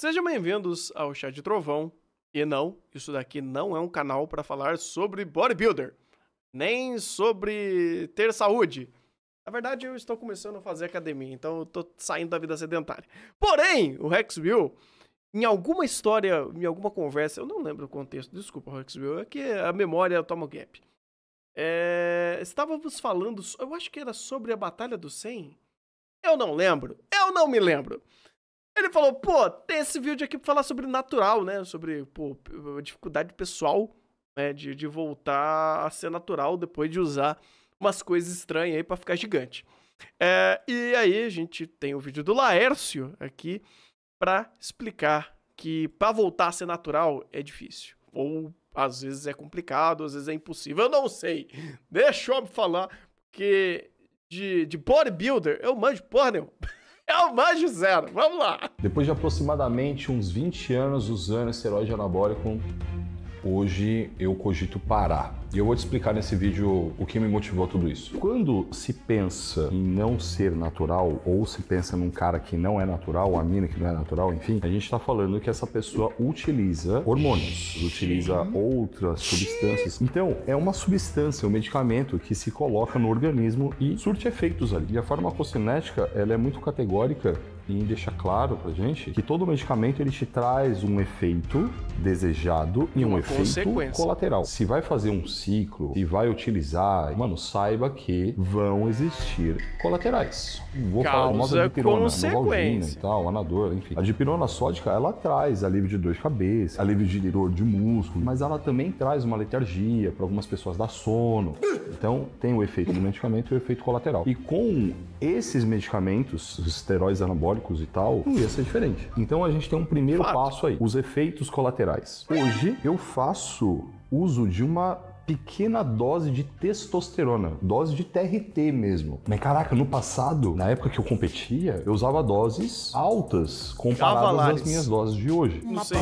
Sejam bem-vindos ao Chá de Trovão. E não, isso daqui não é um canal para falar sobre bodybuilder, nem sobre ter saúde. Na verdade, eu estou começando a fazer academia, então eu tô saindo da vida sedentária. Porém, o Rex em alguma história, em alguma conversa, eu não lembro o contexto, desculpa, Rex é que a memória toma um gap. É, estávamos falando, eu acho que era sobre a Batalha do 100. Eu não lembro, eu não me lembro. Ele falou, pô, tem esse vídeo aqui pra falar sobre natural, né? Sobre, pô, dificuldade pessoal, né? De, de voltar a ser natural depois de usar umas coisas estranhas aí pra ficar gigante. É, e aí a gente tem o vídeo do Laércio aqui pra explicar que pra voltar a ser natural é difícil. Ou às vezes é complicado, às vezes é impossível, eu não sei. Deixa eu falar, porque de, de bodybuilder eu manjo porra nenhuma. É o Banjo Zero. Vamos lá. Depois de aproximadamente uns 20 anos usando esteroide anabólico, hoje eu cogito parar. E eu vou te explicar nesse vídeo o que me motivou a tudo isso. Quando se pensa em não ser natural, ou se pensa num cara que não é natural, a mina que não é natural, enfim, a gente está falando que essa pessoa utiliza hormônios, utiliza outras substâncias. Então, é uma substância, um medicamento que se coloca no organismo e surte efeitos ali. E a farmacocinética, ela é muito categórica e deixa claro pra gente que todo medicamento ele te traz um efeito desejado e um efeito colateral. Se vai fazer um ciclo e vai utilizar, mano, saiba que vão existir colaterais. Vou Causa falar nossa dipirona, né? novalgina e tal, anador, enfim. A dipirona sódica, ela traz alívio de dor de cabeça, alívio de dor de músculo, mas ela também traz uma letargia, para algumas pessoas dá sono. Então, tem o efeito do medicamento e o efeito colateral. E com esses medicamentos, os esteróides anabólicos, históricos e tal, não ia ser diferente. Então a gente tem um primeiro Fato. passo aí, os efeitos colaterais. Hoje eu faço uso de uma pequena dose de testosterona, dose de TRT mesmo. Mas caraca, no passado, na época que eu competia, eu usava doses altas comparadas Cavalares. às minhas doses de hoje. Não sei.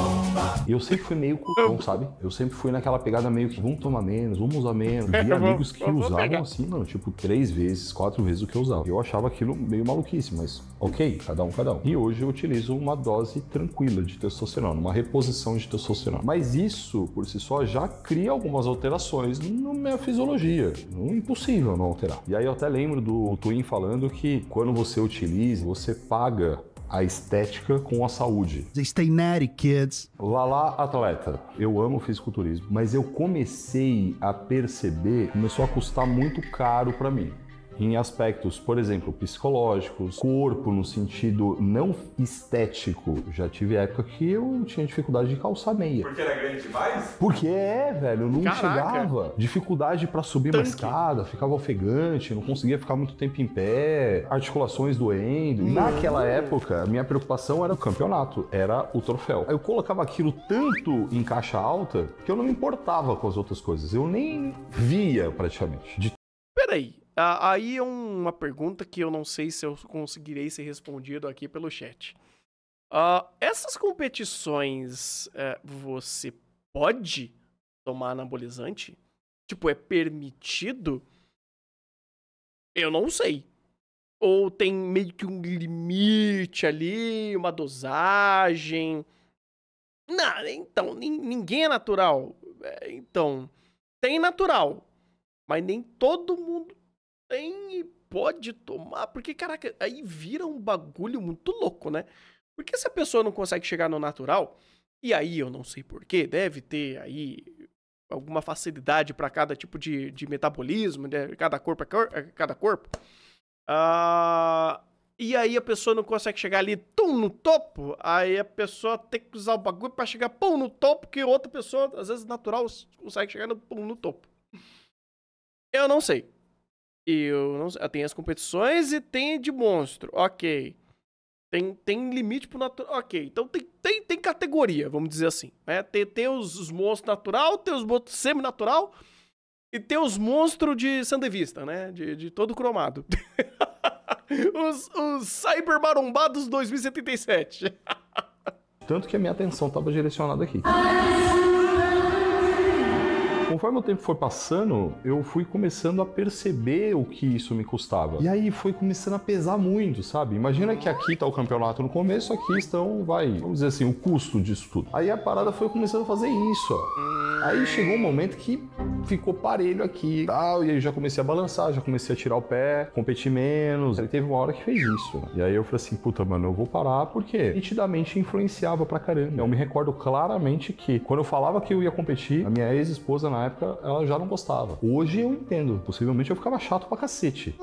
Eu sempre fui meio cuzão, sabe? Eu sempre fui naquela pegada meio que vamos tomar menos, vamos usar menos. Vi amigos que usavam assim, mano, tipo três vezes, quatro vezes o que eu usava. Eu achava aquilo meio maluquice, mas ok, cada um, cada um. E hoje eu utilizo uma dose tranquila de testosterona, uma reposição de testosterona. Mas isso, por si só, já cria algumas alterações alterações na minha fisiologia. Impossível não alterar. E aí eu até lembro do Twin falando que quando você utiliza, você paga a estética com a saúde. Stay natty, kids. Lala atleta. Eu amo fisiculturismo, mas eu comecei a perceber, começou a custar muito caro para mim em aspectos, por exemplo, psicológicos, corpo no sentido não estético. Já tive época que eu tinha dificuldade de calçar meia. Porque era grande demais? Porque é, velho, não Caraca. chegava. Dificuldade para subir Tanque. uma escada, ficava ofegante, não conseguia ficar muito tempo em pé, articulações doendo. Hum. Naquela época, a minha preocupação era o campeonato, era o troféu. Eu colocava aquilo tanto em caixa alta que eu não me importava com as outras coisas. Eu nem via praticamente. De... Peraí, aí é uma pergunta que eu não sei se eu conseguirei ser respondido aqui pelo chat. Uh, essas competições, é, você pode tomar anabolizante? Tipo, é permitido? Eu não sei. Ou tem meio que um limite ali, uma dosagem? Não, então, ninguém é natural. É, então, tem natural, mas nem todo mundo tem e pode tomar, porque, caraca, aí vira um bagulho muito louco, né? Porque se a pessoa não consegue chegar no natural, e aí eu não sei porquê, deve ter aí alguma facilidade para cada tipo de, de metabolismo, né? cada corpo é cor, é cada corpo. Uh, e aí a pessoa não consegue chegar ali tum, no topo, aí a pessoa tem que usar o bagulho para chegar pum no topo, que outra pessoa, às vezes natural, consegue chegar no, pum, no topo. Eu não sei. Eu não sei. Tem as competições e tem de monstro. Ok. Tem, tem limite pro natural. Ok. Então tem, tem, tem categoria, vamos dizer assim. Né? Tem, tem os, os monstros natural, tem os monstros semi-natural e tem os monstros de Sandevista, né? De, de todo cromado. os, os Cyber Marombados 2077. Tanto que a minha atenção estava direcionada aqui. Conforme o tempo foi passando, eu fui começando a perceber o que isso me custava. E aí foi começando a pesar muito, sabe? Imagina que aqui tá o campeonato no começo, aqui estão, vai, vamos dizer assim, o custo disso tudo. Aí a parada foi começando a fazer isso, ó. Aí chegou um momento que ficou parelho aqui e tal, e aí já comecei a balançar, já comecei a tirar o pé, competir menos. Aí teve uma hora que fez isso. E aí eu falei assim, puta, mano, eu vou parar porque nitidamente influenciava pra caramba. Eu me recordo claramente que quando eu falava que eu ia competir, a minha ex-esposa na época ela já não gostava. Hoje eu entendo. Possivelmente eu ficava chato pra cacete.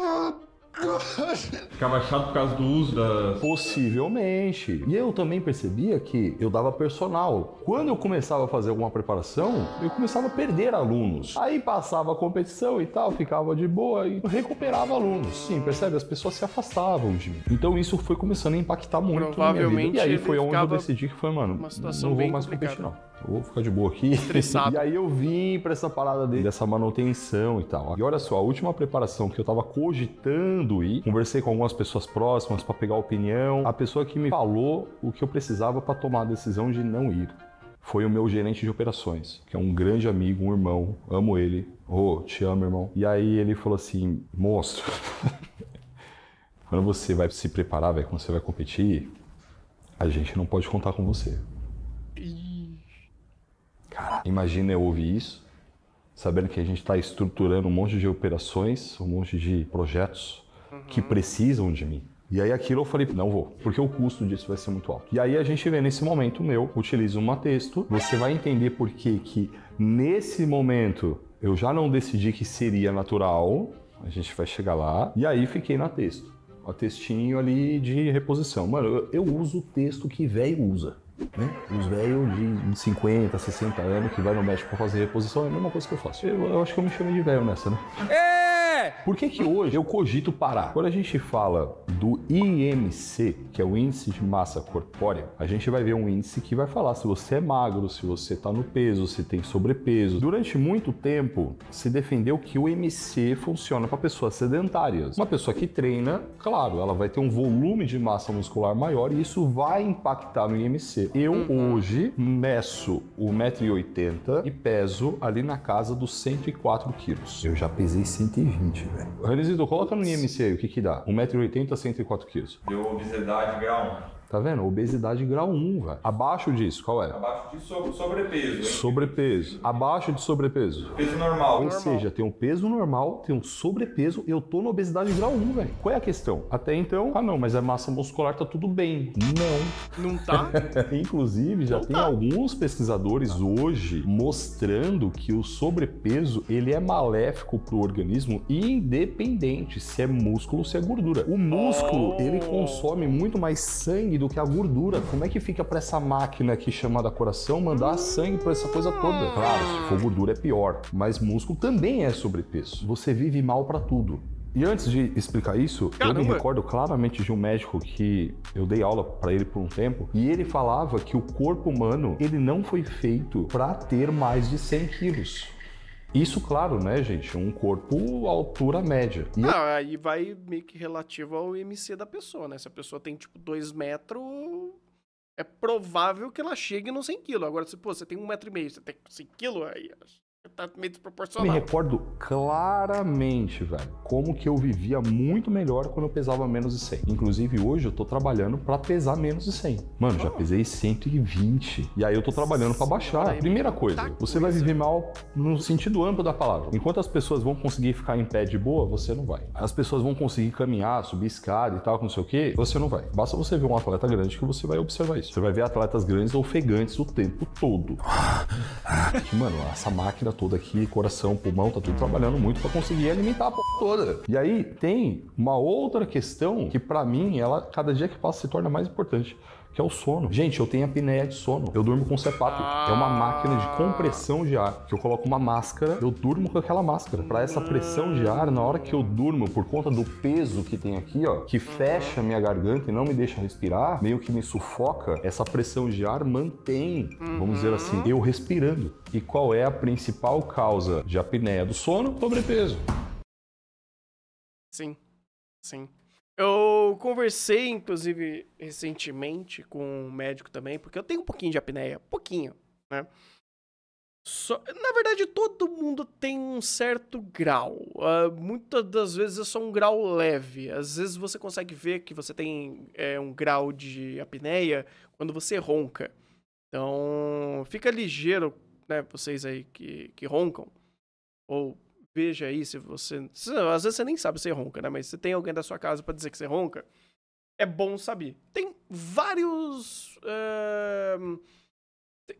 Ficava chato por causa do uso da. Possivelmente. E eu também percebia que eu dava personal. Quando eu começava a fazer alguma preparação, eu começava a perder alunos. Aí passava a competição e tal, ficava de boa e recuperava alunos. Sim, percebe? As pessoas se afastavam de mim. Então isso foi começando a impactar muito. Provavelmente. E aí foi onde eu decidi que foi, mano, não vou mais competir, não vou ficar de boa aqui. Estressado. e aí eu vim para essa parada dele, dessa manutenção e tal. E olha só, a última preparação que eu tava cogitando ir, conversei com algumas pessoas próximas para pegar opinião. A pessoa que me falou o que eu precisava para tomar a decisão de não ir foi o meu gerente de operações, que é um grande amigo, um irmão, amo ele. Ô, oh, te amo, irmão. E aí ele falou assim: "Monstro, quando você vai se preparar, quando você vai competir, a gente não pode contar com você. Cara, imagina eu ouvir isso, sabendo que a gente está estruturando um monte de operações, um monte de projetos uhum. que precisam de mim. E aí aquilo eu falei, não vou, porque o custo disso vai ser muito alto. E aí a gente vê nesse momento meu, utiliza um texto, você vai entender por que que nesse momento eu já não decidi que seria natural, a gente vai chegar lá, e aí fiquei na texto. O textinho ali de reposição. Mano, eu, eu uso o texto que velho usa. Né? Os velhos de 50, 60 anos que vai no médico pra fazer reposição é a mesma coisa que eu faço. Eu, eu acho que eu me chamei de velho nessa, né? É. Por que que hoje eu cogito parar? Quando a gente fala do IMC, que é o índice de massa corpórea, a gente vai ver um índice que vai falar se você é magro, se você está no peso, se tem sobrepeso. Durante muito tempo se defendeu que o IMC funciona para pessoas sedentárias. Uma pessoa que treina, claro, ela vai ter um volume de massa muscular maior e isso vai impactar no IMC. Eu uhum. hoje meço 1,80m e peso ali na casa dos 104 quilos. Eu já pesei 120. 20, velho. Realizito, coloca no IMC aí, o que que dá? 1,80m, 104kg. Deu obesidade grau 1. Tá vendo? Obesidade grau 1, velho. Abaixo disso, qual é? Abaixo disso sobrepeso. Hein? Sobrepeso. Abaixo de sobrepeso. Peso normal. Ou normal. seja, tem um peso normal, tem um sobrepeso, eu tô na obesidade grau 1, velho. Qual é a questão? Até então, ah não, mas a é massa muscular tá tudo bem. Não. Não tá? Inclusive, já não tem tá. alguns pesquisadores hoje mostrando que o sobrepeso, ele é maléfico pro organismo independente se é músculo ou se é gordura. O músculo, oh. ele consome muito mais sangue do que é a gordura. Como é que fica para essa máquina aqui chamada coração mandar sangue para essa coisa toda? Claro, se for gordura é pior, mas músculo também é sobrepeso. Você vive mal para tudo. E antes de explicar isso, Caramba. eu me recordo claramente de um médico que eu dei aula para ele por um tempo, e ele falava que o corpo humano, ele não foi feito para ter mais de 100 quilos. Isso, claro, né, gente? Um corpo altura média. E ah, eu... aí vai meio que relativo ao MC da pessoa, né? Se a pessoa tem, tipo, 2 metros, é provável que ela chegue nos 100 quilos. Agora, se, pô, você tem 1,5 metro, e meio, você tem 100 quilos, aí tá meio desproporcional. Me recordo claramente, velho, como que eu vivia muito melhor quando eu pesava menos de 100. Inclusive, hoje eu tô trabalhando para pesar menos de 100. Mano, já ah. pesei 120. E aí eu tô trabalhando para baixar. Primeira é coisa, você vai viver mal no sentido amplo da palavra. Enquanto as pessoas vão conseguir ficar em pé de boa, você não vai. As pessoas vão conseguir caminhar, subir escada e tal, não sei o quê, você não vai. Basta você ver um atleta grande que você vai observar isso. Você vai ver atletas grandes ofegantes o tempo todo. Mano, essa máquina todo aqui, coração, pulmão, tá tudo trabalhando muito para conseguir alimentar a porra toda. E aí tem uma outra questão que para mim ela cada dia que passa se torna mais importante que é o sono. Gente, eu tenho apneia de sono. Eu durmo com CPAP. Ah. É uma ah. máquina de compressão de ar, que eu coloco uma máscara, eu durmo com aquela máscara. Para essa pressão de ar, na hora que eu durmo, por conta do peso que tem aqui, ó, que fecha minha garganta e não me deixa respirar, meio que me sufoca, essa pressão de ar mantém, vamos dizer assim, uhum. eu respirando. E qual é a principal causa de apneia do sono? Sobrepeso. Sim. Sim. Eu conversei, inclusive, recentemente com um médico também, porque eu tenho um pouquinho de apneia, pouquinho, né? Só, na verdade, todo mundo tem um certo grau. Uh, muitas das vezes é só um grau leve. Às vezes você consegue ver que você tem é, um grau de apneia quando você ronca. Então, fica ligeiro, né, vocês aí que, que roncam, ou veja aí se você. Às vezes você nem sabe se ronca, né? Mas se tem alguém da sua casa para dizer que você ronca, é bom saber. Tem vários. É...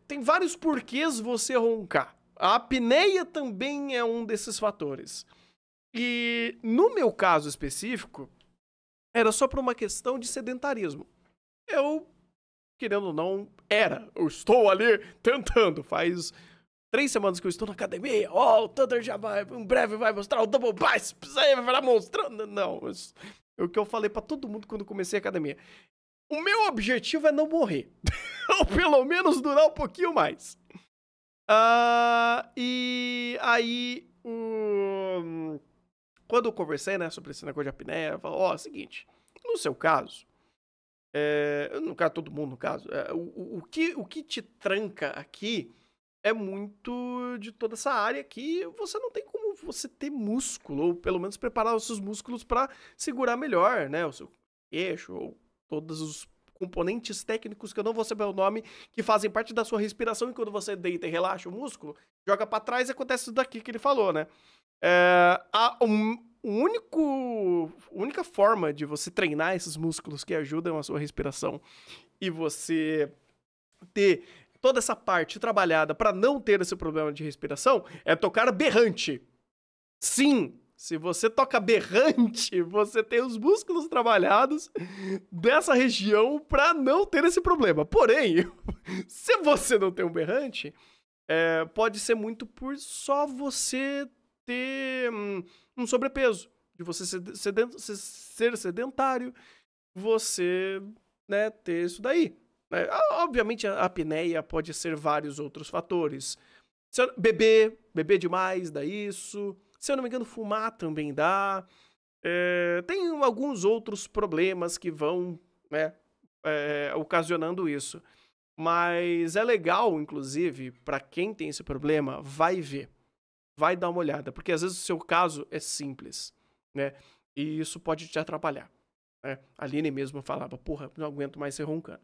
Tem vários porquês você roncar. A apneia também é um desses fatores. E no meu caso específico, era só por uma questão de sedentarismo. Eu, querendo ou não, era. Eu estou ali tentando. Faz três semanas que eu estou na academia, ó, oh, o Thunder já vai, em breve vai mostrar o Double Biceps, aí vai mostrando. Não, isso, é o que eu falei para todo mundo quando comecei a academia. O meu objetivo é não morrer. Ou pelo menos durar um pouquinho mais. Uh, e aí, um, quando eu conversei né, sobre esse negócio de apneia, eu falei, ó, oh, é seguinte, no seu caso, é, no caso, todo mundo no caso, é, o, o, que, o que te tranca aqui é muito de toda essa área que você não tem como você ter músculo, ou pelo menos preparar os seus músculos para segurar melhor, né? O seu eixo, ou todos os componentes técnicos que eu não vou saber o nome, que fazem parte da sua respiração, e quando você deita e relaxa o músculo, joga para trás e acontece isso daqui que ele falou, né? É, a um, único, única forma de você treinar esses músculos que ajudam a sua respiração e você ter toda essa parte trabalhada para não ter esse problema de respiração é tocar berrante. Sim, se você toca berrante, você tem os músculos trabalhados dessa região para não ter esse problema. Porém, se você não tem um berrante, é, pode ser muito por só você ter hum, um sobrepeso, de você ser, ser sedentário, você né, ter isso daí. É, obviamente, a apneia pode ser vários outros fatores. Eu, beber, beber demais dá isso. Se eu não me engano, fumar também dá. É, tem alguns outros problemas que vão né, é, ocasionando isso. Mas é legal, inclusive, para quem tem esse problema, vai ver. Vai dar uma olhada, porque às vezes o seu caso é simples, né? E isso pode te atrapalhar. Né? A Aline mesmo falava, porra, não aguento mais ser roncando.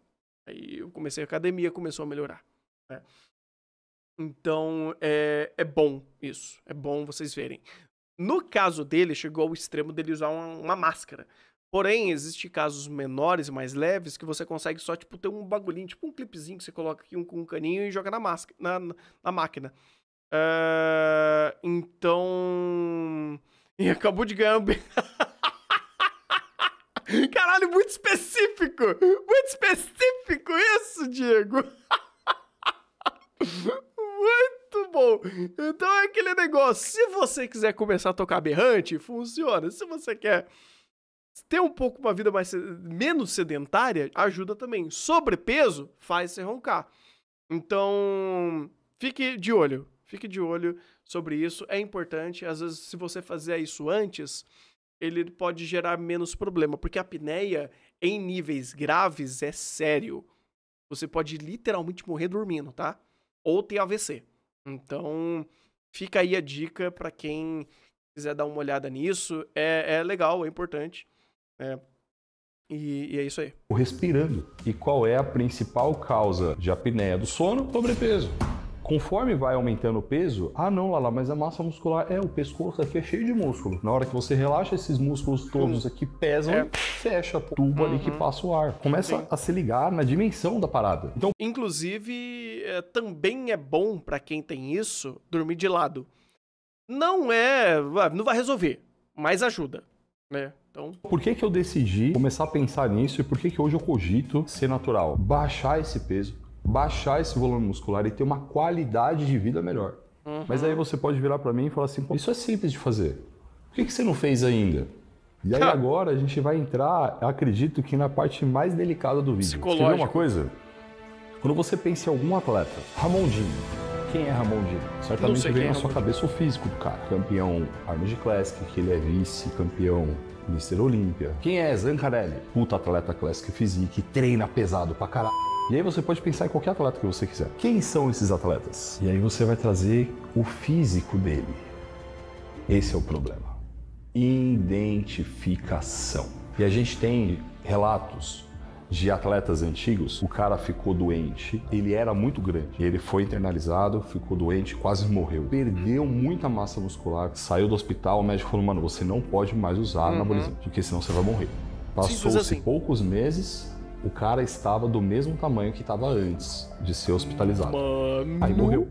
Aí eu comecei a academia, começou a melhorar. Né? Então é, é bom isso. É bom vocês verem. No caso dele, chegou ao extremo dele usar uma, uma máscara. Porém, existem casos menores, mais leves, que você consegue só, tipo, ter um bagulhinho, tipo um clipezinho que você coloca aqui com um, um, caninho e joga na, máscara, na, na máquina. Uh, então. E acabou de ganhar um. Caralho, muito específico! Muito específico isso, Diego! Muito bom! Então é aquele negócio: se você quiser começar a tocar berrante, funciona. Se você quer ter um pouco uma vida mais, menos sedentária, ajuda também. Sobrepeso faz você roncar. Então, fique de olho. Fique de olho sobre isso. É importante. Às vezes, se você fizer isso antes, ele pode gerar menos problema, porque a apneia em níveis graves é sério. Você pode literalmente morrer dormindo, tá? Ou ter AVC. Então, fica aí a dica para quem quiser dar uma olhada nisso. É, é legal, é importante. É, e, e, é isso aí. O respirando. E qual é a principal causa de apneia do sono? Sobrepeso. Conforme vai aumentando o peso, ah não, Lala, mas a massa muscular é o pescoço aqui é cheio de músculo. Na hora que você relaxa, esses músculos todos aqui pesam é. fecha o tubo uhum. ali que uhum. passa o ar. Começa Sim. a se ligar na dimensão da parada. Então, inclusive, é, também é bom para quem tem isso dormir de lado. Não é, ah, não vai resolver, mas ajuda, né? Então... Por que, que eu decidi começar a pensar nisso e por que, que hoje eu cogito ser natural? Baixar esse peso, baixar esse volume muscular e ter uma qualidade de vida melhor. Uhum. Mas aí você pode virar para mim e falar assim: isso é simples de fazer. Por que, que você não fez ainda? E aí agora a gente vai entrar, acredito que na parte mais delicada do vídeo. Quer uma coisa? Quando você pensa em algum atleta, Ramondinho. Quem é Ramondinho? Certamente vem na é sua cabeça o físico do cara. Campeão Arnold Classic, que ele é vice-campeão Mr. Olímpia. Quem é Zancarelli? Puta atleta classic physique, treina pesado pra caralho. E aí você pode pensar em qualquer atleta que você quiser. Quem são esses atletas? E aí você vai trazer o físico dele. Esse é o problema. Identificação. E a gente tem relatos de atletas antigos, o cara ficou doente, ele era muito grande. Ele foi internalizado, ficou doente, quase morreu. Perdeu muita massa muscular, saiu do hospital, o médico falou: mano, você não pode mais usar uhum. porque senão você vai morrer. Passou-se assim. poucos meses, o cara estava do mesmo tamanho que estava antes de ser hospitalizado. Mano... Aí morreu.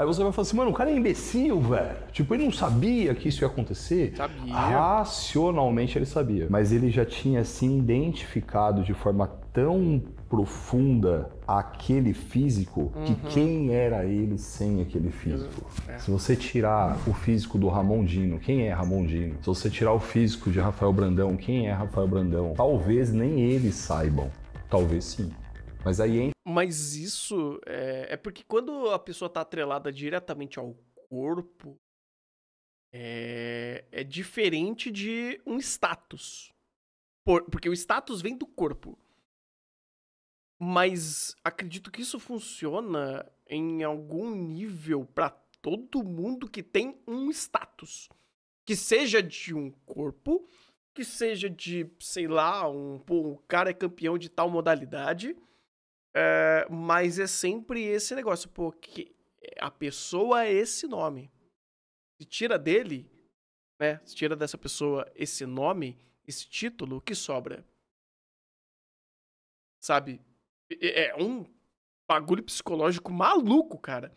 Aí você vai falar assim, mano, o cara é imbecil, velho. Tipo, ele não sabia que isso ia acontecer. Sabia. Racionalmente ele sabia. Mas ele já tinha se identificado de forma tão profunda aquele físico uhum. que quem era ele sem aquele físico. É. Se você tirar o físico do Ramon Dino, quem é Ramon Dino? Se você tirar o físico de Rafael Brandão, quem é Rafael Brandão? Talvez nem eles saibam. Talvez sim. Mas aí entra mas isso é, é porque quando a pessoa tá atrelada diretamente ao corpo, é, é diferente de um status. Por, porque o status vem do corpo. Mas acredito que isso funciona em algum nível para todo mundo que tem um status. Que seja de um corpo, que seja de, sei lá, um, um cara é campeão de tal modalidade é, mas é sempre esse negócio, porque a pessoa é esse nome. Se tira dele, né? Se tira dessa pessoa esse nome, esse título, o que sobra? Sabe? É um bagulho psicológico maluco, cara.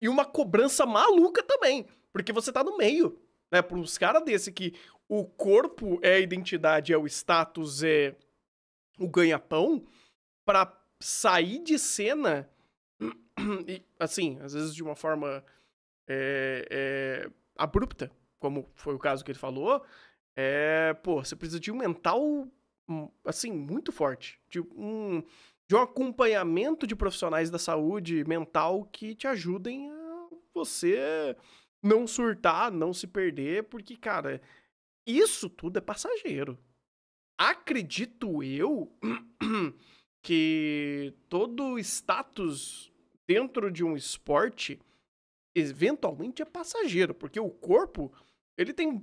E uma cobrança maluca também. Porque você tá no meio, né? Pra uns caras desse que o corpo é a identidade, é o status, é o ganha-pão. Pra sair de cena, e, assim, às vezes de uma forma é, é, abrupta, como foi o caso que ele falou, é, pô, você precisa de um mental, hum, assim, muito forte. De um, de um acompanhamento de profissionais da saúde mental que te ajudem a você não surtar, não se perder, porque, cara, isso tudo é passageiro. Acredito eu que todo status dentro de um esporte eventualmente é passageiro, porque o corpo ele tem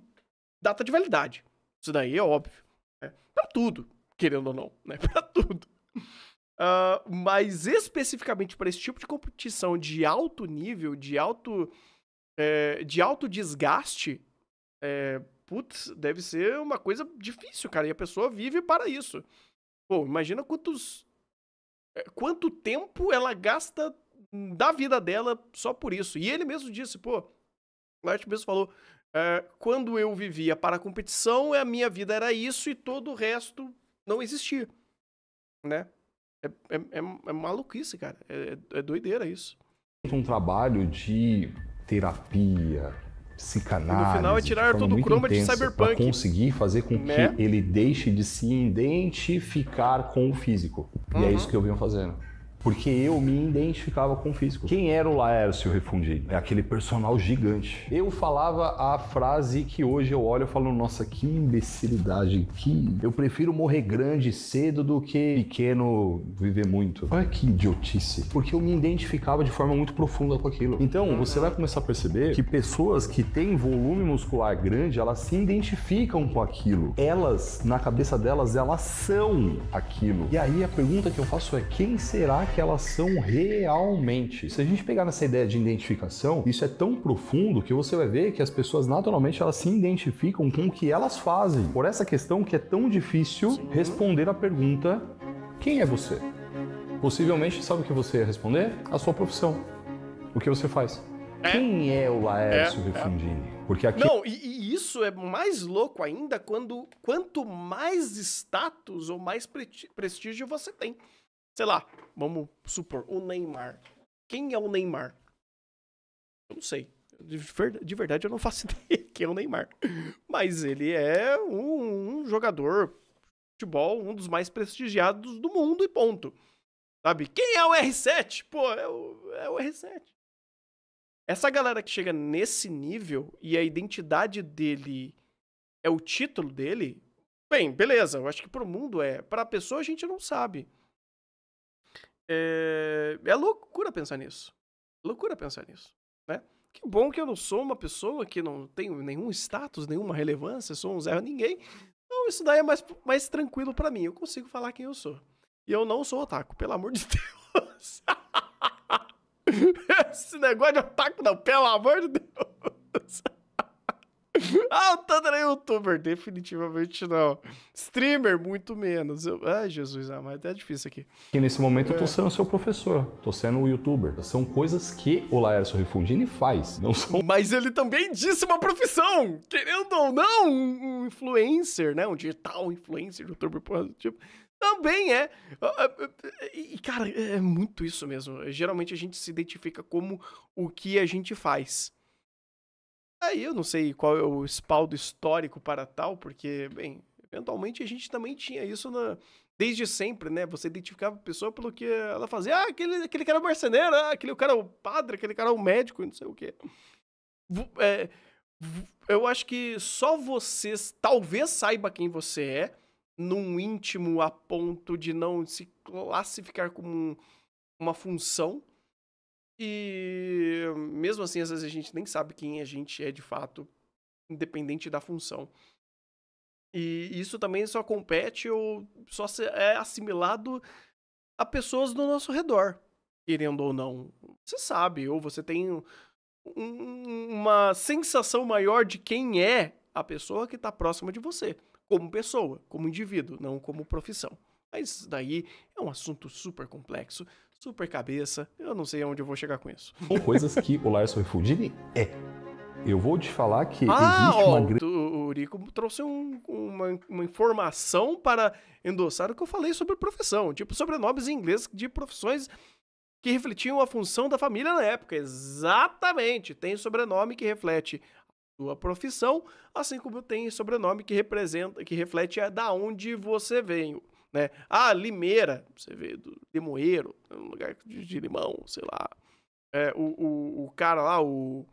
data de validade. Isso daí é óbvio. Né? Pra tudo, querendo ou não, né? Pra tudo. Uh, mas especificamente para esse tipo de competição de alto nível, de alto, é, de alto desgaste, é, putz, deve ser uma coisa difícil, cara. E a pessoa vive para isso. Pô, imagina quantos é, quanto tempo ela gasta da vida dela só por isso. E ele mesmo disse, pô, o Martin mesmo falou, é, quando eu vivia para a competição, a minha vida era isso e todo o resto não existia, né? É, é, é, é maluquice, cara. É, é doideira isso. Um trabalho de terapia, psicanálise. E no final é tirar todo o croma de cyberpunk. Para conseguir fazer com né? que ele deixe de se identificar com o físico. Uhum. E é uhum. isso que eu venho fazendo porque eu me identificava com o físico. Quem era o Laércio refundido, É aquele personal gigante. Eu falava a frase que hoje eu olho e falo, nossa, que imbecilidade, que... Eu prefiro morrer grande cedo do que pequeno viver muito. Olha que idiotice. Porque eu me identificava de forma muito profunda com aquilo. Então, você vai começar a perceber que pessoas que têm volume muscular grande, elas se identificam com aquilo. Elas, na cabeça delas, elas são aquilo. E aí a pergunta que eu faço é, quem será que que elas são realmente. Se a gente pegar nessa ideia de identificação, isso é tão profundo que você vai ver que as pessoas naturalmente elas se identificam com o que elas fazem. Por essa questão que é tão difícil Sim. responder a pergunta: quem é você? Possivelmente sabe o que você ia responder? A sua profissão. O que você faz? É. Quem é o Laércio é. é. Refundini? Porque aqui... Não, e, e, isso é mais louco ainda quando quanto mais status ou mais prestígio você tem. Sei lá, Vamos supor, o Neymar. Quem é o Neymar? Eu não sei. De verdade, eu não faço ideia quem é o Neymar. Mas ele é um, um jogador de futebol, um dos mais prestigiados do mundo e ponto. Sabe? Quem é o R7? Pô, é o, é o R7. Essa galera que chega nesse nível e a identidade dele é o título dele, bem, beleza, eu acho que pro mundo é. Pra pessoa a gente não sabe. É, é loucura pensar nisso. Loucura pensar nisso, né? Que bom que eu não sou uma pessoa que não tenho nenhum status, nenhuma relevância, sou um zero ninguém. Então isso daí é mais, mais tranquilo para mim. Eu consigo falar quem eu sou. E eu não sou otaku, pelo amor de Deus. Esse negócio de otaku não, pelo amor de Deus. Ah, o Tantra é youtuber, definitivamente não. Streamer, muito menos. Eu... Ai, Jesus ah, mas até difícil aqui. que nesse momento é. eu tô é. sendo seu professor, tô sendo youtuber. São coisas que o Laércio Refundini faz, não são... Mas ele também disse uma profissão, querendo ou não, um influencer, né? Um digital influencer, youtuber, porra do tipo também é. Ah, ah, e, cara, é muito isso mesmo. Geralmente a gente se identifica como o que a gente faz. Aí eu não sei qual é o espaldo histórico para tal, porque, bem, eventualmente a gente também tinha isso na, desde sempre, né? Você identificava a pessoa pelo que ela fazia. Ah, aquele, aquele cara é marceneiro, ah, aquele cara é o padre, aquele cara é o médico, não sei o quê. É, eu acho que só você talvez saiba quem você é num íntimo a ponto de não se classificar como um, uma função e mesmo assim, às vezes a gente nem sabe quem a gente é de fato, independente da função. E isso também só compete ou só é assimilado a pessoas do nosso redor, querendo ou não. Você sabe, ou você tem um, uma sensação maior de quem é a pessoa que está próxima de você, como pessoa, como indivíduo, não como profissão. Mas daí é um assunto super complexo super cabeça. Eu não sei aonde eu vou chegar com isso. Com coisas que o Larson Refugini é. Eu vou te falar que ah, existe ó, uma grande. O Rico trouxe um, uma, uma, informação para endossar o que eu falei sobre profissão, tipo sobrenomes em inglês de profissões que refletiam a função da família na época. Exatamente. Tem sobrenome que reflete a sua profissão, assim como tem sobrenome que representa, que reflete a da onde você veio. Né? Ah, Limeira, você vê, do Demoeiro, é um lugar de, de limão, sei lá. É, o, o, o, cara lá, o,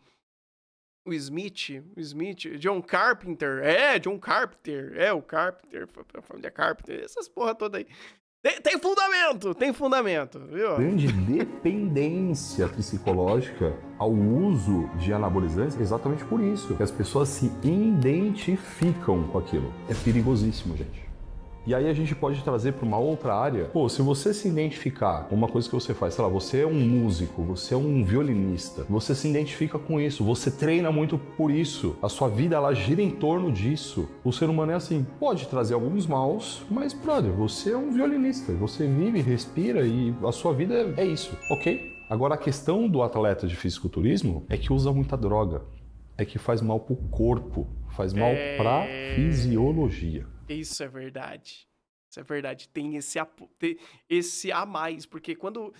o Smith, o Smith, John Carpenter, é, John Carpenter, é, o Carpenter, a família Carpenter, essas porra toda aí. Tem, tem, fundamento, tem fundamento, viu? Grande dependência psicológica ao uso de anabolizantes, exatamente por isso, que as pessoas se identificam com aquilo. É perigosíssimo, gente. E aí a gente pode trazer para uma outra área. Pô, se você se identificar, com uma coisa que você faz, sei lá, você é um músico, você é um violinista, você se identifica com isso, você treina muito por isso, a sua vida ela gira em torno disso. O ser humano é assim, pode trazer alguns maus, mas brother, você é um violinista, você vive, respira e a sua vida é isso, ok? Agora a questão do atleta de fisiculturismo é que usa muita droga, é que faz mal pro corpo, faz mal pra é. fisiologia. Isso é verdade. Isso é verdade. Tem esse a, tem esse a mais, porque quando.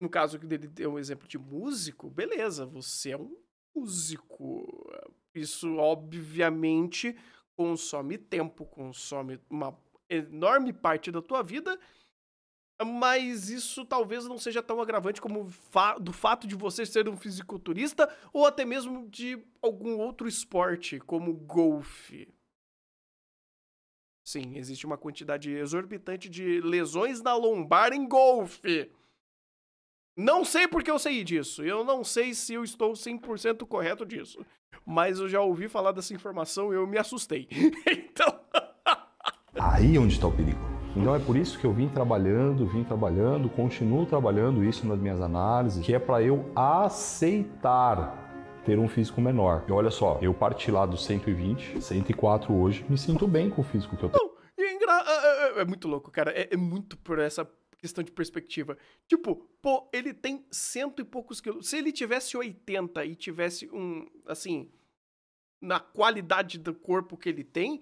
No caso dele deu um exemplo de músico, beleza, você é um músico. Isso, obviamente, consome tempo, consome uma enorme parte da tua vida, mas isso talvez não seja tão agravante como fa do fato de você ser um fisiculturista ou até mesmo de algum outro esporte, como golfe. Sim, existe uma quantidade exorbitante de lesões na lombar em golfe. Não sei porque eu sei disso. Eu não sei se eu estou 100% correto disso. Mas eu já ouvi falar dessa informação e eu me assustei. então. Aí é onde está o perigo. Então é por isso que eu vim trabalhando, vim trabalhando, continuo trabalhando isso nas minhas análises, que é para eu aceitar ter um físico menor. E olha só, eu parti lá dos 120, 104 hoje, me sinto bem com o físico que eu tenho. Não, é, engra... É, é, é, é muito louco, cara. É, é muito por essa questão de perspectiva. Tipo, pô, ele tem cento e poucos quilos. Se ele tivesse 80 e tivesse um, assim, na qualidade do corpo que ele tem,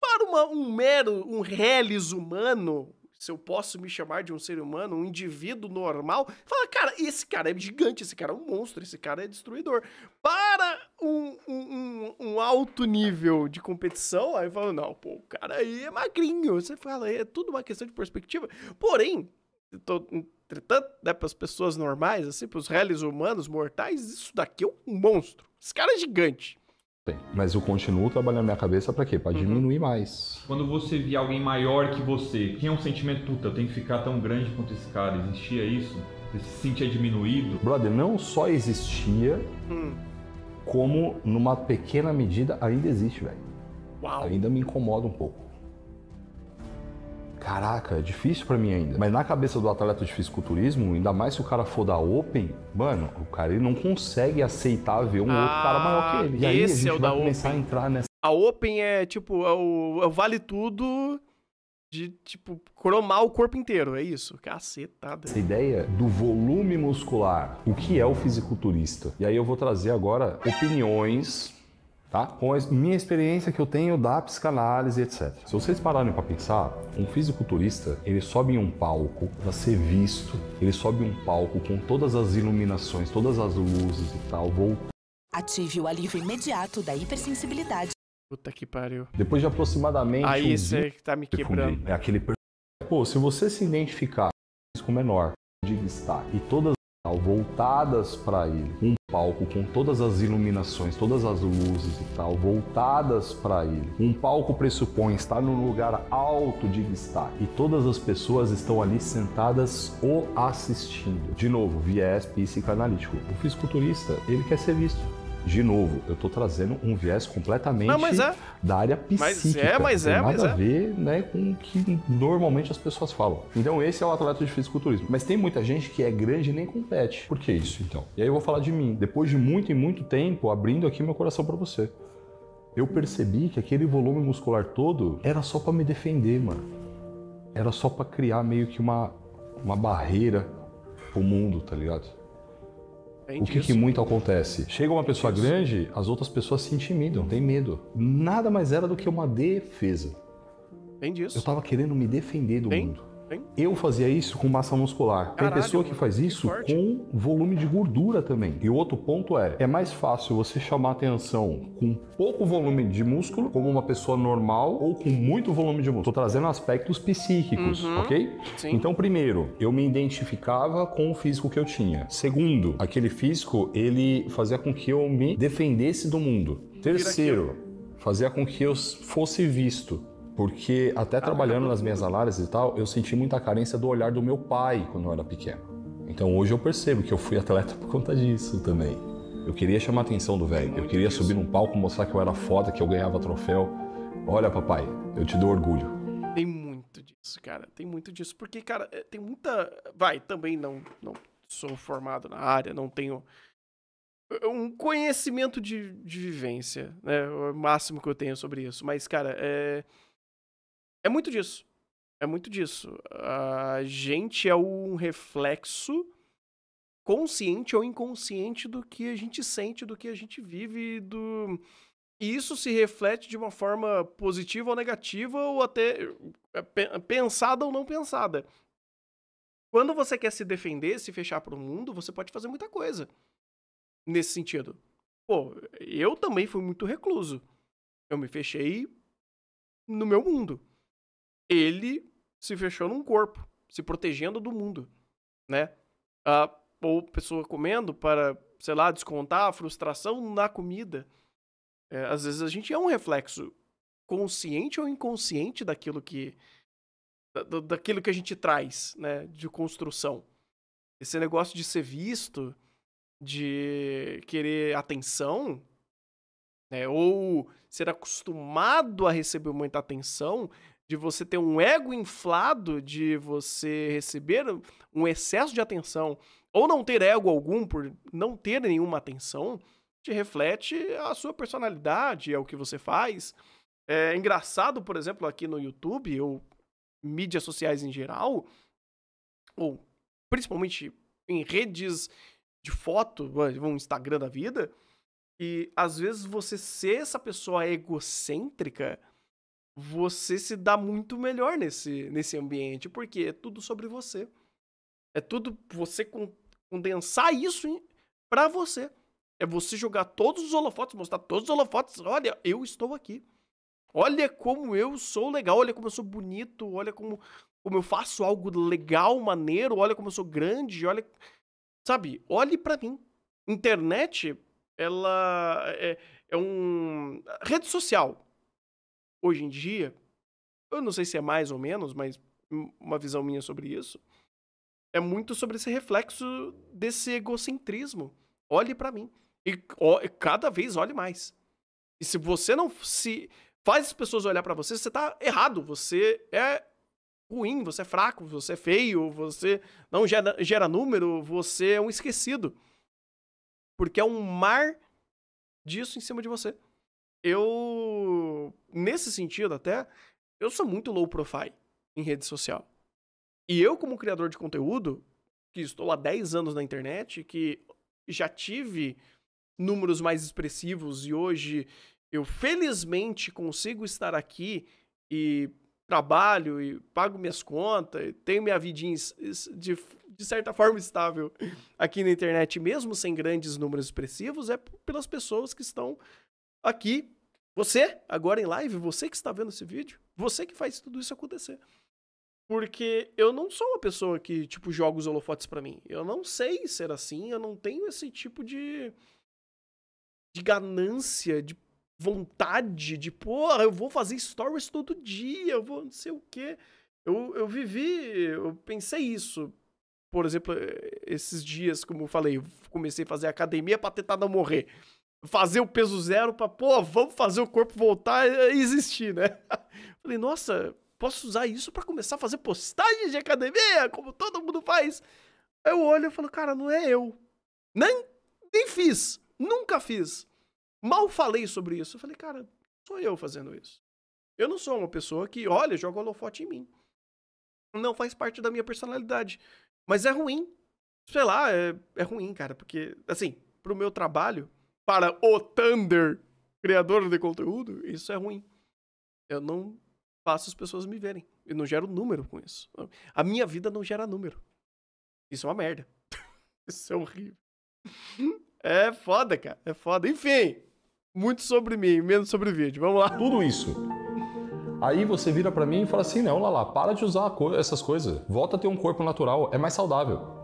para uma, um mero, um reles humano, se eu posso me chamar de um ser humano, um indivíduo normal, fala, cara, esse cara é gigante, esse cara é um monstro, esse cara é destruidor. Para um, um, um alto nível de competição, aí fala, não, pô, o cara aí é magrinho. Você fala, é tudo uma questão de perspectiva. Porém, tô, entretanto, né, para as pessoas normais, assim, para os réis humanos, mortais, isso daqui é um monstro. Esse cara é gigante mas eu continuo trabalhando minha cabeça para quê? Para uhum. diminuir uhum. mais. Quando você via alguém maior que você, tinha um sentimento, puta, eu tenho que ficar tão grande quanto esse cara, existia isso? Você se sentia diminuído? Brother, não só existia, hum. como numa pequena medida ainda existe, velho. Ainda me incomoda um pouco caraca, é difícil para mim ainda. Mas na cabeça do atleta de fisiculturismo, ainda mais se o cara for da Open, mano, o cara ele não consegue aceitar ver um ah, outro cara maior que ah, ele. E aí a gente é vai começar Open. a entrar nessa. A Open é tipo, é o, é o vale tudo de, tipo, cromar o corpo inteiro, é isso? Cacetada. Essa ideia do volume muscular, o que é o fisiculturista? E aí eu vou trazer agora opiniões Tá? Com a minha experiência que eu tenho da psicanálise, etc. Se vocês pararem para pensar, um fisiculturista, ele sobe em um palco para ser visto, ele sobe um palco com todas as iluminações, todas as luzes e tal, vou... Ative o alívio imediato da hipersensibilidade. Puta que pariu. Depois de aproximadamente... Aí você que tá me quebrando. É aquele... Pô, se você se identificar com o menor de destaque e todas voltadas para ele. Um palco com todas as iluminações, todas as luzes e tal, voltadas para ele. Um palco pressupõe estar num lugar alto de destaque e todas as pessoas estão ali sentadas o assistindo. De novo, viés psicanalítico. O fisiculturista, ele quer ser visto de novo, eu estou trazendo um viés completamente Não, é. da área psíquica. Mas é, mas é, tem é. nada a ver né, com o que normalmente as pessoas falam. Então esse é o atleta de fisiculturismo. Mas tem muita gente que é grande e nem compete. Por que isso, então? E aí eu vou falar de mim. Depois de muito e muito tempo, abrindo aqui meu coração para você, eu percebi que aquele volume muscular todo era só para me defender, mano. Era só para criar meio que uma, uma barreira pro mundo, tá ligado? o que, que, muito acontece? Chega uma pessoa isso. grande, as outras pessoas se intimidam, têm medo. Nada mais era do que uma defesa. Bem Eu estava querendo me defender do Bem? mundo. Eu fazia isso com massa muscular. Caralho, Tem pessoa que faz isso com volume de gordura também. E o outro ponto é, é mais fácil você chamar atenção com pouco volume de músculo, como uma pessoa normal, ou com muito volume de músculo. Tô trazendo aspectos psíquicos, uhum. ok? Sim. Então, primeiro, eu me identificava com o físico que eu tinha. Segundo, aquele físico, ele fazia com que eu me defendesse do mundo. Terceiro, fazia com que eu fosse visto. Porque até trabalhando nas minhas análises e tal, eu senti muita carência do olhar do meu pai quando eu era pequeno. Então hoje eu percebo que eu fui atleta por conta disso também. Eu queria chamar a atenção do velho, eu queria subir num palco, mostrar que eu era foda, que eu ganhava troféu. Olha, papai, eu te dou orgulho. Tem muito disso, cara. Tem muito disso. Porque, cara, é, tem muita. Vai, também não, não sou formado na área, não tenho é, um conhecimento de, de vivência, né? O máximo que eu tenho sobre isso. Mas, cara, é é muito disso. É muito disso. A gente é um reflexo consciente ou inconsciente do que a gente sente, do que a gente vive, do e isso se reflete de uma forma positiva ou negativa ou até eh, pensada ou não pensada. Quando você quer se defender, se fechar para o mundo, você pode fazer muita coisa. Nesse sentido. Pô, eu também fui muito recluso. Eu me fechei no meu mundo ele se fechou num corpo, se protegendo do mundo, né? Ah, ou pessoa comendo para, sei lá, descontar a frustração na comida. É, às vezes a gente é um reflexo consciente ou inconsciente daquilo que da, daquilo que a gente traz, né, de construção. Esse negócio de ser visto, de querer atenção, né, ou ser acostumado a receber muita atenção, de você ter um ego inflado, de você receber um excesso de atenção, ou não ter ego algum por não ter nenhuma atenção, te reflete a sua personalidade, é o que você faz. É engraçado, por exemplo, aqui no YouTube ou mídias sociais em geral, ou principalmente em redes de foto, um Instagram da vida, e às vezes você ser essa pessoa egocêntrica você se dá muito melhor nesse, nesse ambiente, porque é tudo sobre você. É tudo você condensar isso para você. É você jogar todos os holofotes, mostrar todos os holofotes. Olha, eu estou aqui. Olha como eu sou legal, olha como eu sou bonito, olha como, como eu faço algo legal, maneiro, olha como eu sou grande, olha. Sabe, olhe para mim. Internet, ela é, é um. rede social hoje em dia, eu não sei se é mais ou menos, mas uma visão minha sobre isso, é muito sobre esse reflexo desse egocentrismo. Olhe para mim. E ó, cada vez olhe mais. E se você não se faz as pessoas olhar para você, você tá errado. Você é ruim, você é fraco, você é feio, você não gera, gera número, você é um esquecido. Porque é um mar disso em cima de você eu. Nesse sentido, até, eu sou muito low profile em rede social. E eu, como criador de conteúdo, que estou há 10 anos na internet, que já tive números mais expressivos e hoje eu felizmente consigo estar aqui e trabalho e pago minhas contas, tenho minha vidinha de, de certa forma estável aqui na internet, mesmo sem grandes números expressivos, é pelas pessoas que estão aqui, você, agora em live, você que está vendo esse vídeo, você que faz tudo isso acontecer. Porque eu não sou uma pessoa que, tipo, joga os holofotes para mim. Eu não sei ser assim, eu não tenho esse tipo de. de ganância, de vontade, de, porra, eu vou fazer stories todo dia, eu vou não sei o quê. Eu, eu vivi, eu pensei isso. Por exemplo, eh, esses dias, como eu falei, eu comecei a fazer academia pra tentar não morrer fazer o peso zero para, pô, vamos fazer o corpo voltar a existir, né? Falei, nossa, posso usar isso para começar a fazer postagem de academia, como todo mundo faz. Aí eu olho e falo, cara, não é eu. Nem, nem fiz, nunca fiz. Mal falei sobre isso. Eu falei, cara, sou eu fazendo isso. Eu não sou uma pessoa que, olha, joga holofote em mim. Não faz parte da minha personalidade. Mas é ruim. Sei lá, é, é ruim, cara, porque, assim, pro meu trabalho, para o Thunder, criador de conteúdo, isso é ruim. Eu não faço as pessoas me verem. Eu não gero número com isso. A minha vida não gera número. Isso é uma merda. isso é horrível. É foda, cara. É foda. Enfim, muito sobre mim, menos sobre vídeo. Vamos lá. Tudo isso. Aí você vira para mim e fala assim: não, Lala, para de usar essas coisas. Volta a ter um corpo natural. É mais saudável.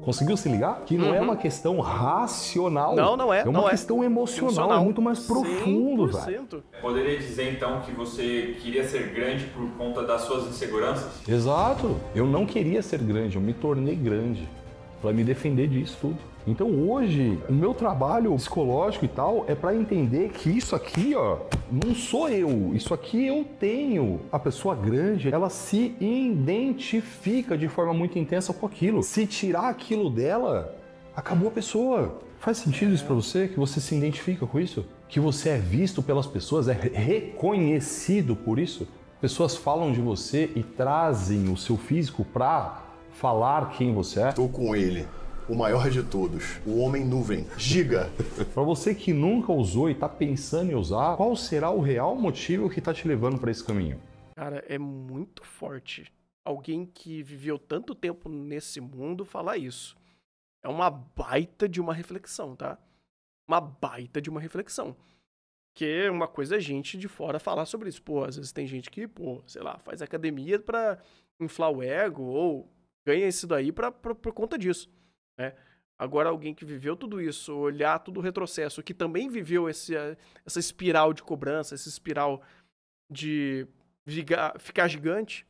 Conseguiu se ligar? Que não é uhum. é uma questão racional. Não, não é. É uma é. questão é. Emocional, emocional, é muito mais profundo, velho. Poderia dizer então que você queria ser grande por conta das suas inseguranças? Exato. Eu não queria ser grande, eu me tornei grande para me defender disso tudo. Então hoje, o meu trabalho psicológico e tal é para entender que isso aqui, ó, não sou eu, isso aqui eu tenho. A pessoa grande, ela se identifica de forma muito intensa com aquilo. Se tirar aquilo dela, acabou a pessoa. Faz sentido isso para você que você se identifica com isso? Que você é visto pelas pessoas, é reconhecido por isso? Pessoas falam de você e trazem o seu físico para falar quem você é? Estou com ele. O maior de todos, o Homem Nuvem. Giga! para você que nunca usou e tá pensando em usar, qual será o real motivo que tá te levando para esse caminho? Cara, é muito forte alguém que viveu tanto tempo nesse mundo falar isso. É uma baita de uma reflexão, tá? Uma baita de uma reflexão. Que uma coisa a é gente de fora falar sobre isso. Pô, às vezes tem gente que, pô, sei lá, faz academia pra inflar o ego ou ganha isso daí pra, pra, por conta disso, né? Agora, alguém que viveu tudo isso, olhar todo o retrocesso, que também viveu esse, eh, essa espiral de cobrança, essa espiral de ficar gigante,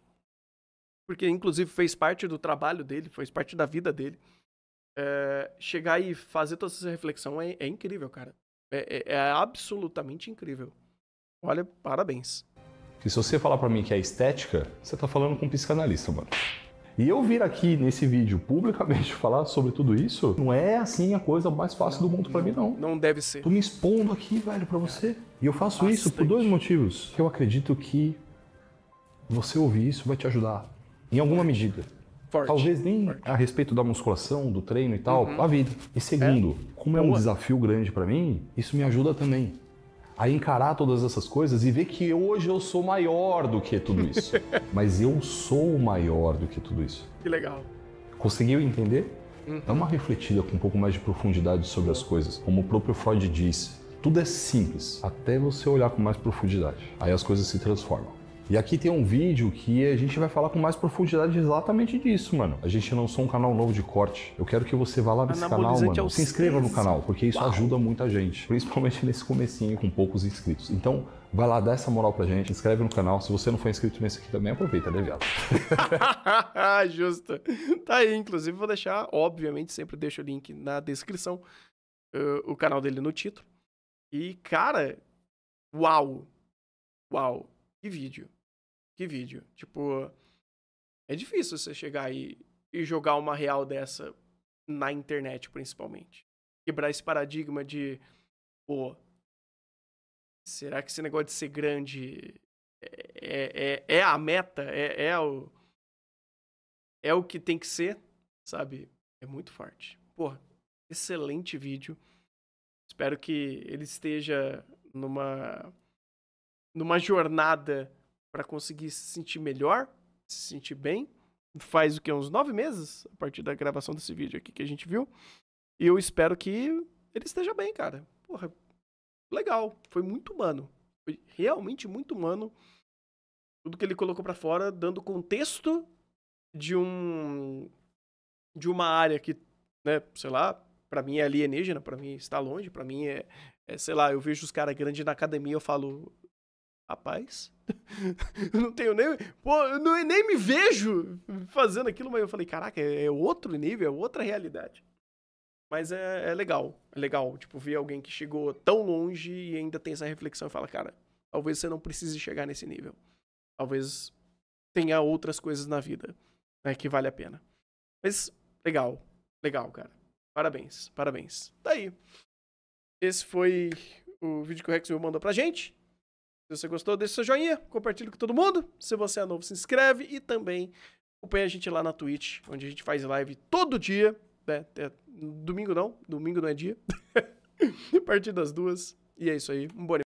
porque inclusive fez parte do trabalho dele, fez parte da vida dele. É, chegar e fazer toda essa reflexão é, é incrível, cara. É, é, é absolutamente incrível. Olha, parabéns. E se você falar para mim que é estética, você tá falando com um psicanalista, mano. E eu vir aqui nesse vídeo publicamente falar sobre tudo isso, não é assim a coisa mais fácil não, do mundo para mim, não. Não deve ser. Tô me expondo aqui, velho, para você. E eu faço Bastante. isso por dois motivos. Eu acredito que você ouvir isso vai te ajudar, em alguma medida. Forte. Talvez nem Forte. a respeito da musculação, do treino e tal, uhum. a vida. E segundo, é. como é um desafio grande para mim, isso me ajuda também a encarar todas essas coisas e ver que hoje eu sou maior do que tudo isso. Mas eu sou maior do que tudo isso. Que legal. Conseguiu entender? Uhum. Dá uma refletida com um pouco mais de profundidade sobre as coisas. Como o próprio Freud disse, tudo é simples até você olhar com mais profundidade. Aí as coisas se transformam. E aqui tem um vídeo que a gente vai falar com mais profundidade exatamente disso, mano. A gente lançou um canal novo de corte. Eu quero que você vá lá ah, nesse canal, mano. É Se inscreva no canal, porque isso Uau. ajuda muita gente. Principalmente nesse comecinho com poucos inscritos. Então, vai lá, dá essa moral pra gente, inscreve no canal. Se você não for inscrito nesse aqui também, aproveita, né, viado? Justo. Tá aí, inclusive vou deixar, obviamente, sempre deixo o link na descrição, uh, o canal dele no título. E, cara, uau! Uau! Que vídeo! vídeo. Tipo, é difícil você chegar aí e jogar uma real dessa na internet, principalmente. Quebrar esse paradigma de, pô, será que esse negócio de ser grande é, é, é a meta? É, é, o, é o que tem que ser? Sabe? É muito forte. Pô, excelente vídeo. Espero que ele esteja numa, numa jornada para conseguir se sentir melhor, se sentir bem. Faz o que? Uns nove meses, a partir da gravação desse vídeo aqui que a gente viu. E eu espero que ele esteja bem, cara. Porra, legal. Foi muito humano. Foi realmente muito humano. Tudo que ele colocou para fora, dando contexto de um. de uma área que, né, sei lá, para mim é alienígena, para mim está longe, para mim é, é, sei lá, eu vejo os caras grandes na academia, eu falo, rapaz, não tenho nem. Pô, eu não, nem me vejo fazendo aquilo, mas eu falei, caraca, é, é outro nível, é outra realidade. Mas é, é, legal, é legal, tipo, ver alguém que chegou tão longe e ainda tem essa reflexão e fala, cara, talvez você não precise chegar nesse nível. Talvez tenha outras coisas na vida, né, que vale a pena. Mas, legal, legal, cara. Parabéns, parabéns. Tá aí. Esse foi o vídeo que o Rex mandou pra gente. Se você gostou, deixe seu joinha, compartilhe com todo mundo. Se você é novo, se inscreve e também acompanha a gente lá na Twitch, onde a gente faz live todo dia. Né? É, domingo não, domingo não é dia. a partir das duas. E é isso aí. Um bom